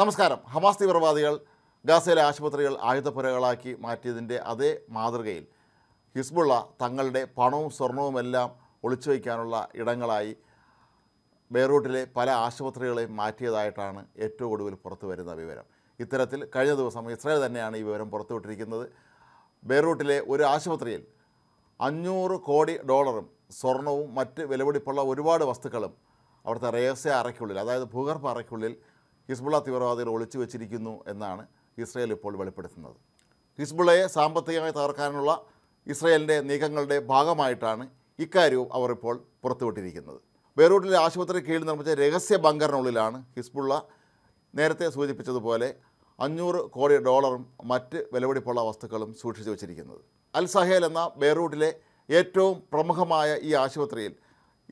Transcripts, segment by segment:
നമസ്കാരം ഹമാസ് തീവ്രവാദികൾ ഗാസയിലെ ആശുപത്രികൾ ആയുധപ്പുരകളാക്കി മാറ്റിയതിൻ്റെ അതേ മാതൃകയിൽ ഹിസ്ബുള്ള തങ്ങളുടെ പണവും സ്വർണവുമെല്ലാം ഒളിച്ചു വയ്ക്കാനുള്ള ഇടങ്ങളായി ബെയ്റൂട്ടിലെ പല ആശുപത്രികളെയും മാറ്റിയതായിട്ടാണ് ഏറ്റവും ഒടുവിൽ പുറത്തു വരുന്ന വിവരം ഇത്തരത്തിൽ കഴിഞ്ഞ ദിവസം ഇസ്രായേൽ തന്നെയാണ് ഈ വിവരം പുറത്തുവിട്ടിരിക്കുന്നത് ബെയ്റൂട്ടിലെ ഒരു ആശുപത്രിയിൽ അഞ്ഞൂറ് കോടി ഡോളറും സ്വർണവും മറ്റ് വിലപിടിപ്പുള്ള ഒരുപാട് വസ്തുക്കളും അവിടുത്തെ രഹസ്യ അറയ്ക്കുള്ളിൽ അതായത് ഭൂഗർഭ അറയ്ക്കുള്ളിൽ ഹിസ്ബുള തീവ്രവാദികൾ ഒളിച്ചു വച്ചിരിക്കുന്നു എന്നാണ് ഇസ്രയേൽ ഇപ്പോൾ വെളിപ്പെടുത്തുന്നത് ഹിസ്ബുള്ളയെ സാമ്പത്തികമായി തകർക്കാനുള്ള ഇസ്രയേലിൻ്റെ നീക്കങ്ങളുടെ ഭാഗമായിട്ടാണ് ഇക്കാര്യവും അവർ ഇപ്പോൾ പുറത്തുവിട്ടിരിക്കുന്നത് ബെയ്റൂട്ടിലെ ആശുപത്രി കീഴിൽ നിർമ്മിച്ച രഹസ്യ ബങ്കറിനുള്ളിലാണ് ഹിസ്ബുള്ള നേരത്തെ സൂചിപ്പിച്ചതുപോലെ അഞ്ഞൂറ് കോടി ഡോളറും മറ്റ് വിലപിടിപ്പുള്ള വസ്തുക്കളും സൂക്ഷിച്ചു വച്ചിരിക്കുന്നത് അൽ സഹേൽ എന്ന ബെയ്റൂട്ടിലെ ഏറ്റവും പ്രമുഖമായ ഈ ആശുപത്രിയിൽ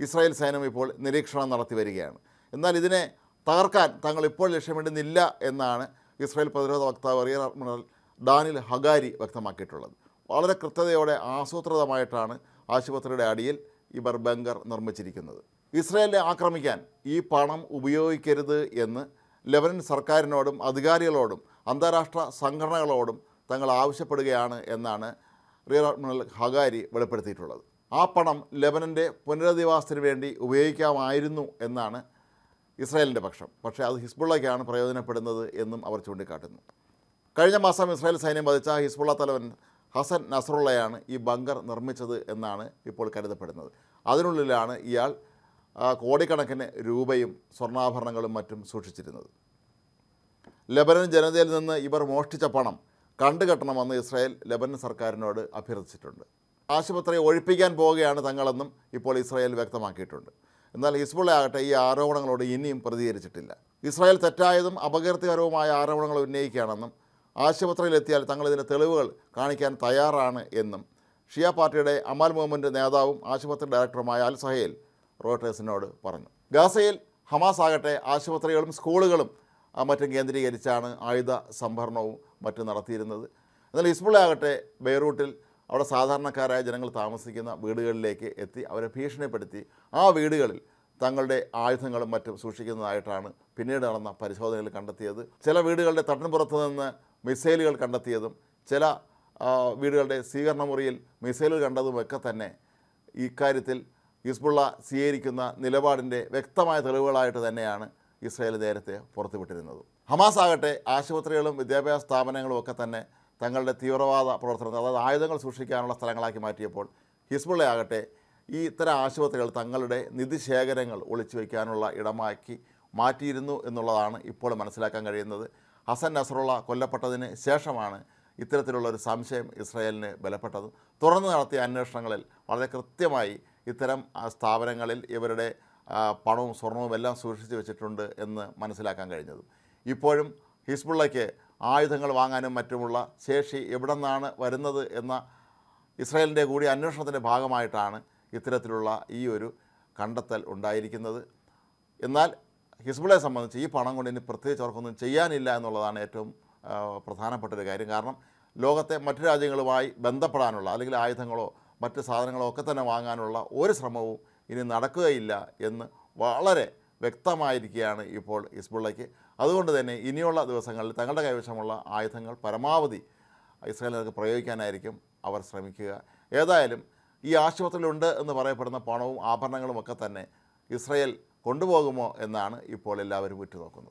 ഇസ്രായേൽ സൈന്യം ഇപ്പോൾ നിരീക്ഷണം നടത്തി വരികയാണ് എന്നാൽ ഇതിനെ തകർക്കാൻ തങ്ങൾ ഇപ്പോൾ ലക്ഷ്യമിടുന്നില്ല എന്നാണ് ഇസ്രായേൽ പ്രതിരോധ വക്താവ് റിയർ അഡ്മിറൽ ഡാനിൽ ഹഗാരി വ്യക്തമാക്കിയിട്ടുള്ളത് വളരെ കൃത്യതയോടെ ആസൂത്രിതമായിട്ടാണ് ആശുപത്രിയുടെ അടിയിൽ ഇവർ ബങ്കർ നിർമ്മിച്ചിരിക്കുന്നത് ഇസ്രായേലിനെ ആക്രമിക്കാൻ ഈ പണം ഉപയോഗിക്കരുത് എന്ന് ലെബനൻ സർക്കാരിനോടും അധികാരികളോടും അന്താരാഷ്ട്ര സംഘടനകളോടും തങ്ങൾ ആവശ്യപ്പെടുകയാണ് എന്നാണ് റിയർ അഡ്മിറൽ ഹഗാരി വെളിപ്പെടുത്തിയിട്ടുള്ളത് ആ പണം ലെബനൻ്റെ പുനരധിവാസത്തിന് വേണ്ടി ഉപയോഗിക്കാമായിരുന്നു എന്നാണ് ഇസ്രായേലിൻ്റെ പക്ഷം പക്ഷേ അത് ഹിസ്ബുള്ളയ്ക്കാണ് പ്രയോജനപ്പെടുന്നത് എന്നും അവർ ചൂണ്ടിക്കാട്ടുന്നു കഴിഞ്ഞ മാസം ഇസ്രായേൽ സൈന്യം വധിച്ച ഹിസ്ബുള്ള തലവൻ ഹസൻ നസറുള്ളയാണ് ഈ ബങ്കർ നിർമ്മിച്ചത് എന്നാണ് ഇപ്പോൾ കരുതപ്പെടുന്നത് അതിനുള്ളിലാണ് ഇയാൾ കോടിക്കണക്കിന് രൂപയും സ്വർണ്ണാഭരണങ്ങളും മറ്റും സൂക്ഷിച്ചിരുന്നത് ലബനൻ ജനതയിൽ നിന്ന് ഇവർ മോഷ്ടിച്ച പണം കണ്ടുകെട്ടണമെന്ന് ഇസ്രായേൽ ലബനൻ സർക്കാരിനോട് അഭ്യർത്ഥിച്ചിട്ടുണ്ട് ആശുപത്രി ഒഴിപ്പിക്കാൻ പോവുകയാണ് തങ്ങളെന്നും ഇപ്പോൾ ഇസ്രായേൽ വ്യക്തമാക്കിയിട്ടുണ്ട് എന്നാൽ ഹിസ്ബുള്ള ആകട്ടെ ഈ ആരോപണങ്ങളോട് ഇനിയും പ്രതികരിച്ചിട്ടില്ല ഇസ്രായേൽ തെറ്റായതും അപകീർത്തികരവുമായ ആരോപണങ്ങൾ ഉന്നയിക്കുകയാണെന്നും ആശുപത്രിയിലെത്തിയാൽ തങ്ങളിതിൻ്റെ തെളിവുകൾ കാണിക്കാൻ തയ്യാറാണ് എന്നും ഷിയ പാർട്ടിയുടെ അമാൽ മൂവ്മെൻ്റ് നേതാവും ആശുപത്രി ഡയറക്ടറുമായ അൽ സഹേൽ റോട്ടേഴ്സിനോട് പറഞ്ഞു ഗാസയിൽ ഹമാസ് ആകട്ടെ ആശുപത്രികളും സ്കൂളുകളും മറ്റും കേന്ദ്രീകരിച്ചാണ് ആയുധ സംഭരണവും മറ്റും നടത്തിയിരുന്നത് എന്നാൽ ഹിസ്ബുള്ള ആകട്ടെ ബെയ്റൂട്ടിൽ അവിടെ സാധാരണക്കാരായ ജനങ്ങൾ താമസിക്കുന്ന വീടുകളിലേക്ക് എത്തി അവരെ ഭീഷണിപ്പെടുത്തി ആ വീടുകളിൽ തങ്ങളുടെ ആയുധങ്ങളും മറ്റും സൂക്ഷിക്കുന്നതായിട്ടാണ് പിന്നീട് നടന്ന പരിശോധനയിൽ കണ്ടെത്തിയത് ചില വീടുകളുടെ തട്ടിൻപുറത്ത് നിന്ന് മിസൈലുകൾ കണ്ടെത്തിയതും ചില വീടുകളുടെ സ്വീകരണ മുറിയിൽ മിസൈലുകൾ കണ്ടതുമൊക്കെ തന്നെ ഇക്കാര്യത്തിൽ ഹിസ്ബുള്ള സ്വീകരിക്കുന്ന നിലപാടിൻ്റെ വ്യക്തമായ തെളിവുകളായിട്ട് തന്നെയാണ് ഇസ്രായേൽ നേരത്തെ പുറത്തുവിട്ടിരുന്നത് ഹമാസ് ആകട്ടെ ആശുപത്രികളും വിദ്യാഭ്യാസ സ്ഥാപനങ്ങളും ഒക്കെ തന്നെ തങ്ങളുടെ തീവ്രവാദ പ്രവർത്തനങ്ങൾ അതായത് ആയുധങ്ങൾ സൂക്ഷിക്കാനുള്ള സ്ഥലങ്ങളാക്കി മാറ്റിയപ്പോൾ ഹിസ്ബുള്ളയാകട്ടെ ഈ ഇത്തരം ആശുപത്രികൾ തങ്ങളുടെ നിധിശേഖരങ്ങൾ ഒളിച്ചു വയ്ക്കാനുള്ള ഇടമാക്കി മാറ്റിയിരുന്നു എന്നുള്ളതാണ് ഇപ്പോൾ മനസ്സിലാക്കാൻ കഴിയുന്നത് ഹസൻ നസറുള്ള കൊല്ലപ്പെട്ടതിന് ശേഷമാണ് ഇത്തരത്തിലുള്ള ഒരു സംശയം ഇസ്രായേലിന് ബലപ്പെട്ടത് തുറന്ന് നടത്തിയ അന്വേഷണങ്ങളിൽ വളരെ കൃത്യമായി ഇത്തരം സ്ഥാപനങ്ങളിൽ ഇവരുടെ പണവും സ്വർണവും എല്ലാം സൂക്ഷിച്ചു വെച്ചിട്ടുണ്ട് എന്ന് മനസ്സിലാക്കാൻ കഴിഞ്ഞത് ഇപ്പോഴും ഹിസ്ബുള്ളയ്ക്ക് ആയുധങ്ങൾ വാങ്ങാനും മറ്റുമുള്ള ശേഷി എവിടെ നിന്നാണ് വരുന്നത് എന്ന ഇസ്രായേലിൻ്റെ കൂടി അന്വേഷണത്തിൻ്റെ ഭാഗമായിട്ടാണ് ഇത്തരത്തിലുള്ള ഈ ഒരു കണ്ടെത്തൽ ഉണ്ടായിരിക്കുന്നത് എന്നാൽ ഹിസ്ബുളെ സംബന്ധിച്ച് ഈ പണം കൊണ്ട് ഇനി പ്രത്യേകിച്ച് അവർക്കൊന്നും ചെയ്യാനില്ല എന്നുള്ളതാണ് ഏറ്റവും പ്രധാനപ്പെട്ട ഒരു കാര്യം കാരണം ലോകത്തെ മറ്റു രാജ്യങ്ങളുമായി ബന്ധപ്പെടാനുള്ള അല്ലെങ്കിൽ ആയുധങ്ങളോ മറ്റ് സാധനങ്ങളോ ഒക്കെ തന്നെ വാങ്ങാനുള്ള ഒരു ശ്രമവും ഇനി നടക്കുകയില്ല എന്ന് വളരെ വ്യക്തമായിരിക്കുകയാണ് ഇപ്പോൾ ഹിസ്ബുള്ളയ്ക്ക് അതുകൊണ്ട് തന്നെ ഇനിയുള്ള ദിവസങ്ങളിൽ തങ്ങളുടെ കൈവശമുള്ള ആയുധങ്ങൾ പരമാവധി ഇസ്രായേലിനൊക്കെ പ്രയോഗിക്കാനായിരിക്കും അവർ ശ്രമിക്കുക ഏതായാലും ഈ ആശുപത്രിയിലുണ്ട് എന്ന് പറയപ്പെടുന്ന പണവും ആഭരണങ്ങളും ഒക്കെ തന്നെ ഇസ്രയേൽ കൊണ്ടുപോകുമോ എന്നാണ് ഇപ്പോൾ എല്ലാവരും ഉറ്റുനോക്കുന്നത്